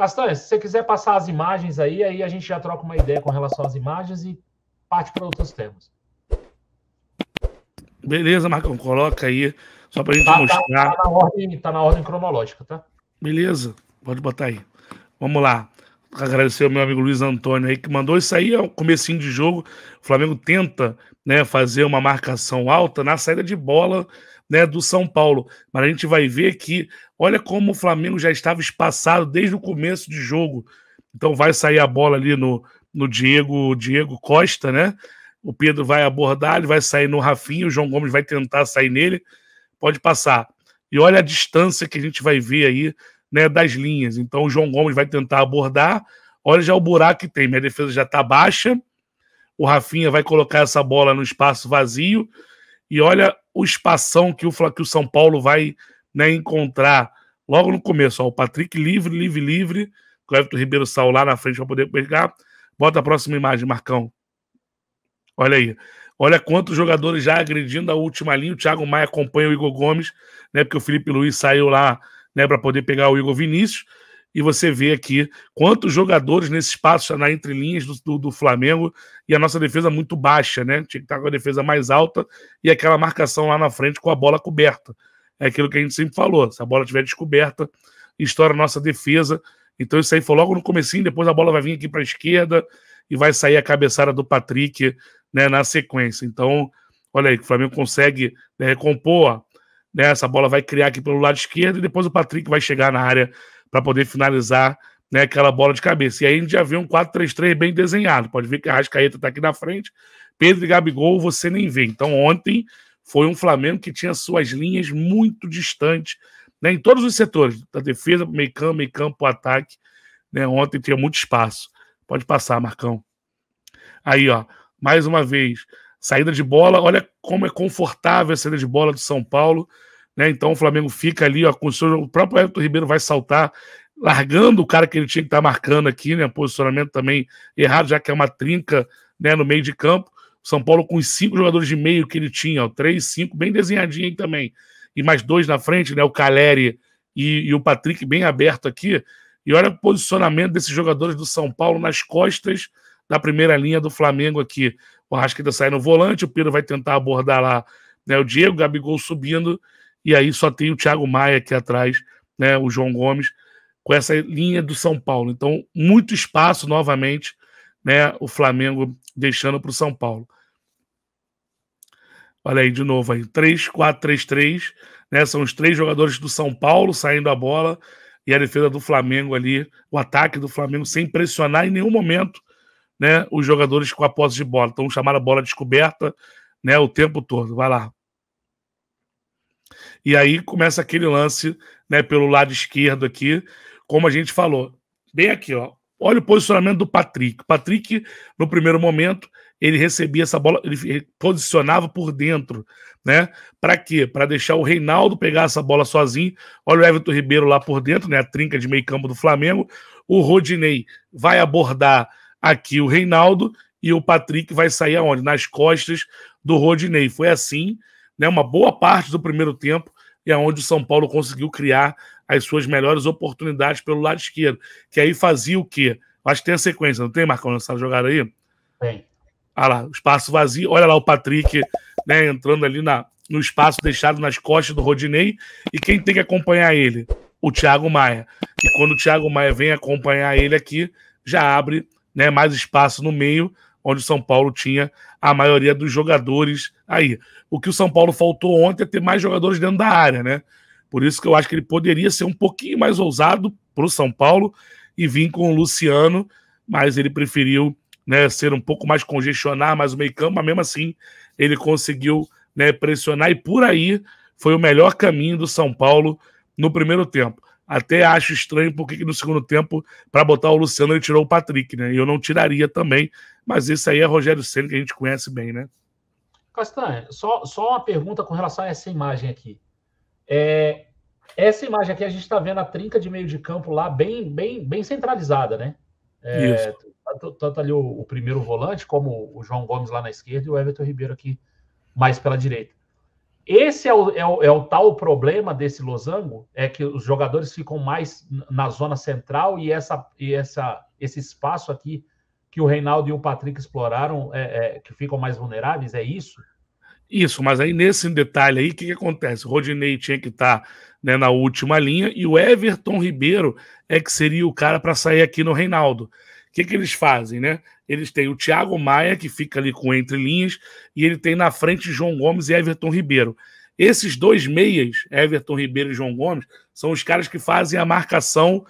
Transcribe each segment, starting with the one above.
Castanha, se você quiser passar as imagens aí, aí a gente já troca uma ideia com relação às imagens e parte para outros temas. Beleza, Marcão, coloca aí, só para a gente tá, tá mostrar. Está tá, na ordem, tá na ordem cronológica, tá? Beleza, pode botar aí. Vamos lá. Agradecer ao meu amigo Luiz Antônio aí, que mandou isso aí ao comecinho de jogo. O Flamengo tenta né, fazer uma marcação alta na saída de bola né, do São Paulo. Mas a gente vai ver que, olha como o Flamengo já estava espaçado desde o começo de jogo. Então vai sair a bola ali no, no Diego, Diego Costa, né? O Pedro vai abordar, ele vai sair no Rafinha, o João Gomes vai tentar sair nele. Pode passar. E olha a distância que a gente vai ver aí, né, das linhas. Então o João Gomes vai tentar abordar. Olha já o buraco que tem. Minha defesa já está baixa. O Rafinha vai colocar essa bola no espaço vazio e olha o espação que o, que o São Paulo vai né, encontrar logo no começo. Ó, o Patrick livre, livre, livre. O Everton Ribeiro saiu lá na frente para poder pegar. Bota a próxima imagem, Marcão. Olha aí. Olha quantos jogadores já agredindo a última linha. O Thiago Maia acompanha o Igor Gomes, né? Porque o Felipe Luiz saiu lá né, para poder pegar o Igor Vinícius e você vê aqui quantos jogadores nesse espaço na entrelinhas do, do, do, Flamengo e a nossa defesa muito baixa, né? Tinha que estar com a defesa mais alta e aquela marcação lá na frente com a bola coberta. É aquilo que a gente sempre falou: se a bola estiver descoberta, estoura a nossa defesa. Então isso aí foi logo no comecinho, depois a bola vai vir aqui para a esquerda e vai sair a cabeçada do Patrick né, na sequência. Então, olha aí, o Flamengo consegue né, recompor, né, essa bola vai criar aqui pelo lado esquerdo e depois o Patrick vai chegar na área para poder finalizar né, aquela bola de cabeça. E aí a gente já vê um 4-3-3 bem desenhado. Pode ver que a Rascaeta está aqui na frente, Pedro e Gabigol você nem vê. Então ontem foi um Flamengo que tinha suas linhas muito distantes né, em todos os setores, da defesa para o meio campo, meio campo, ataque. Né, ontem tinha muito espaço. Pode passar, Marcão. Aí, ó, mais uma vez, saída de bola. Olha como é confortável a saída de bola do São Paulo. Né? Então o Flamengo fica ali, ó, com o, seu, o próprio Everton Ribeiro vai saltar, largando o cara que ele tinha que estar tá marcando aqui, né? Posicionamento também errado, já que é uma trinca né, no meio de campo. São Paulo com os cinco jogadores de meio que ele tinha, ó, três, cinco, bem desenhadinho aí também. E mais dois na frente, né? O Caleri e, e o Patrick bem aberto aqui. E olha o posicionamento desses jogadores do São Paulo nas costas da primeira linha do Flamengo aqui. O Arrascaeta sai no volante, o Pedro vai tentar abordar lá né, o Diego, o Gabigol subindo e aí só tem o Thiago Maia aqui atrás, né, o João Gomes, com essa linha do São Paulo. Então, muito espaço novamente, né, o Flamengo deixando para o São Paulo. Olha aí de novo aí, 3-4-3-3, né, são os três jogadores do São Paulo saindo a bola e a defesa do Flamengo ali, o ataque do Flamengo sem pressionar em nenhum momento, né, os jogadores com a posse de bola. Então, chamaram a bola descoberta, né, o tempo todo. Vai lá. E aí começa aquele lance, né, pelo lado esquerdo aqui, como a gente falou. Bem aqui, ó. Olha o posicionamento do Patrick. Patrick, no primeiro momento, ele recebia essa bola, ele posicionava por dentro, né? Para quê? Para deixar o Reinaldo pegar essa bola sozinho. Olha o Everton Ribeiro lá por dentro, né? A trinca de meio campo do Flamengo. O Rodinei vai abordar aqui o Reinaldo e o Patrick vai sair aonde? Nas costas do Rodinei. Foi assim né, uma boa parte do primeiro tempo é onde o São Paulo conseguiu criar as suas melhores oportunidades pelo lado esquerdo. Que aí fazia o quê? Acho que tem a sequência, não tem, Marcão, nessa jogada aí? Tem. Olha ah lá, espaço vazio. Olha lá o Patrick né, entrando ali na, no espaço deixado nas costas do Rodinei. E quem tem que acompanhar ele? O Thiago Maia. E quando o Thiago Maia vem acompanhar ele aqui, já abre né, mais espaço no meio onde o São Paulo tinha a maioria dos jogadores aí. O que o São Paulo faltou ontem é ter mais jogadores dentro da área, né? Por isso que eu acho que ele poderia ser um pouquinho mais ousado para o São Paulo e vir com o Luciano, mas ele preferiu né, ser um pouco mais congestionar mais o meio-campo, mas mesmo assim ele conseguiu né, pressionar e por aí foi o melhor caminho do São Paulo no primeiro tempo. Até acho estranho porque no segundo tempo, para botar o Luciano, ele tirou o Patrick, né? E eu não tiraria também, mas esse aí é Rogério Senna, que a gente conhece bem, né? Castanha, só, só uma pergunta com relação a essa imagem aqui. É, essa imagem aqui a gente está vendo a trinca de meio de campo lá bem, bem, bem centralizada, né? É, isso. Tanto ali o, o primeiro volante, como o João Gomes lá na esquerda e o Everton Ribeiro aqui mais pela direita. Esse é o, é o, é o tal problema desse losango, é que os jogadores ficam mais na zona central e, essa, e essa, esse espaço aqui que o Reinaldo e o Patrick exploraram, é, é, que ficam mais vulneráveis, é isso? Isso, mas aí nesse detalhe aí, o que, que, acontece? O Rodinei tinha que estar tá, né, na última linha e o Everton Ribeiro é que seria o cara para sair aqui no Reinaldo. O que, que eles fazem, né? Eles têm o Thiago Maia, que fica ali com entrelinhas, e ele tem na frente João Gomes e Everton Ribeiro. Esses dois meias, Everton Ribeiro e João Gomes, são os caras que fazem a marcação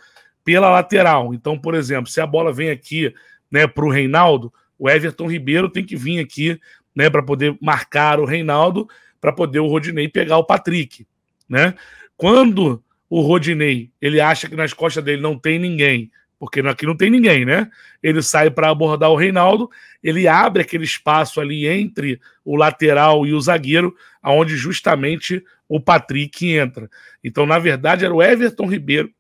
pela lateral. Então, por exemplo, se a bola vem aqui né, para o Reinaldo, o Everton Ribeiro tem que vir aqui né, para poder marcar o Reinaldo, para poder o Rodinei pegar o Patrick. Né? Quando o Rodinei ele acha que nas costas dele não tem ninguém porque aqui não tem ninguém, né? Ele sai para abordar o Reinaldo, ele abre aquele espaço ali entre o lateral e o zagueiro, aonde justamente o Patrick entra. Então, na verdade, era o Everton Ribeiro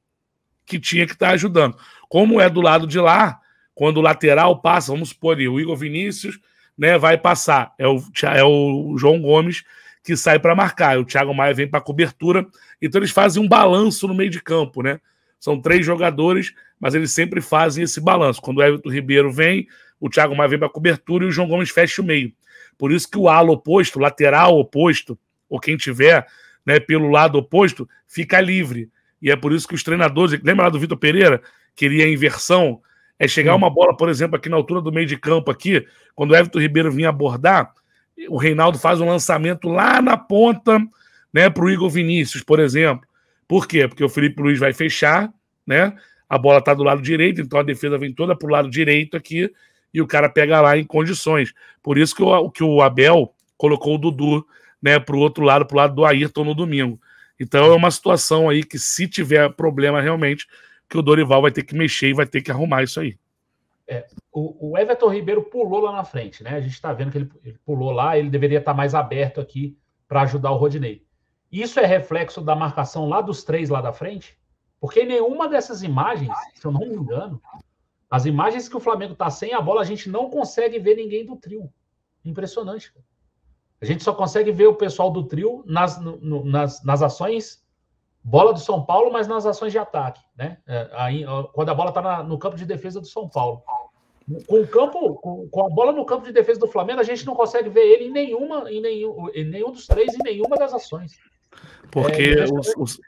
que tinha que estar tá ajudando. Como é do lado de lá, quando o lateral passa, vamos supor ali, o Igor Vinícius né, vai passar, é o, é o João Gomes que sai para marcar, o Thiago Maia vem para cobertura, então eles fazem um balanço no meio de campo, né? São três jogadores, mas eles sempre fazem esse balanço. Quando o Everton Ribeiro vem, o Thiago Maia vem para a cobertura e o João Gomes fecha o meio. Por isso que o ala oposto, lateral oposto, ou quem tiver né, pelo lado oposto, fica livre. E é por isso que os treinadores, lembra lá do Vitor Pereira, queria inversão? É chegar uma bola, por exemplo, aqui na altura do meio de campo aqui, quando o Everton Ribeiro vinha abordar, o Reinaldo faz um lançamento lá na ponta, né, para o Igor Vinícius, por exemplo. Por quê? Porque o Felipe Luiz vai fechar, né? A bola está do lado direito, então a defesa vem toda para o lado direito aqui e o cara pega lá em condições. Por isso que o, que o Abel colocou o Dudu né, para o outro lado, para o lado do Ayrton no domingo. Então é uma situação aí que, se tiver problema realmente, que o Dorival vai ter que mexer e vai ter que arrumar isso aí. É, o, o, Everton Ribeiro pulou lá na frente, né? A gente está vendo que ele, ele, pulou lá, ele deveria estar tá mais aberto aqui para ajudar o Rodinei. Isso é reflexo da marcação lá dos três lá da frente? Porque nenhuma dessas imagens, se eu não me engano, as imagens que o Flamengo está sem a bola, a gente não consegue ver ninguém do trio. Impressionante. A gente só consegue ver o pessoal do trio nas, no, nas, nas ações bola do São Paulo, mas nas ações de ataque, né? É, aí, quando a bola está no campo de defesa do São Paulo. Com o campo, com, a bola no campo de defesa do Flamengo, a gente não consegue ver ele em nenhuma, em nenhum, em nenhum dos três, em nenhuma das ações. Porque é, os, os,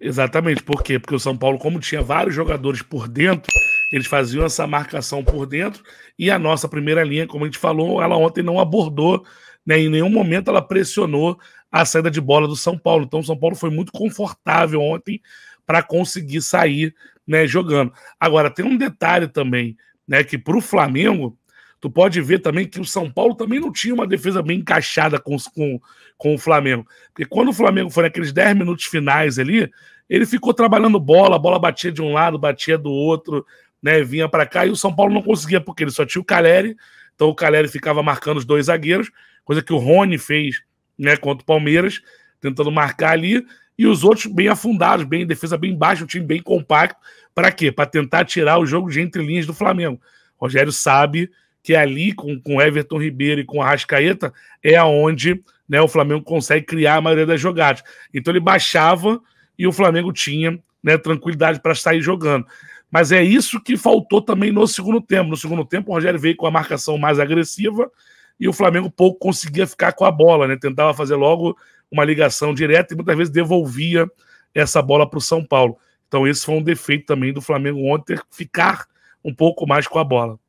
exatamente, por quê? Porque o São Paulo, como tinha vários jogadores por dentro, eles faziam essa marcação por dentro e a nossa primeira linha, como a gente falou, ela ontem não abordou, né, em nenhum momento ela pressionou a saída de bola do São Paulo. Então o São Paulo foi muito confortável ontem para conseguir sair né, jogando. Agora, tem um detalhe também, né, que para o Flamengo, tu pode ver também que o São Paulo também não tinha uma defesa bem encaixada com, com, com o Flamengo. Porque quando o Flamengo foi naqueles 10 minutos finais ali, ele ficou trabalhando bola, a bola batia de um lado, batia do outro, né? Vinha para cá e o São Paulo não conseguia, porque ele só tinha o Caleri, então o Caleri ficava marcando os dois zagueiros, coisa que o Rony fez né, contra o Palmeiras, tentando marcar ali, e os outros bem afundados, bem defesa bem baixa, um time bem compacto. Para quê? Para tentar tirar o jogo de entrelinhas do Flamengo. O Rogério sabe que é ali com, com Everton Ribeiro e com Arrascaeta é aonde né, o Flamengo consegue criar a maioria das jogadas. Então ele baixava e o Flamengo tinha né, tranquilidade para sair jogando. Mas é isso que faltou também no segundo tempo. No segundo tempo, o Rogério veio com a marcação mais agressiva e o Flamengo pouco conseguia ficar com a bola, né? Tentava fazer logo uma ligação direta e muitas vezes devolvia essa bola para o São Paulo. Então, esse foi um defeito também do Flamengo ontem, ficar um pouco mais com a bola.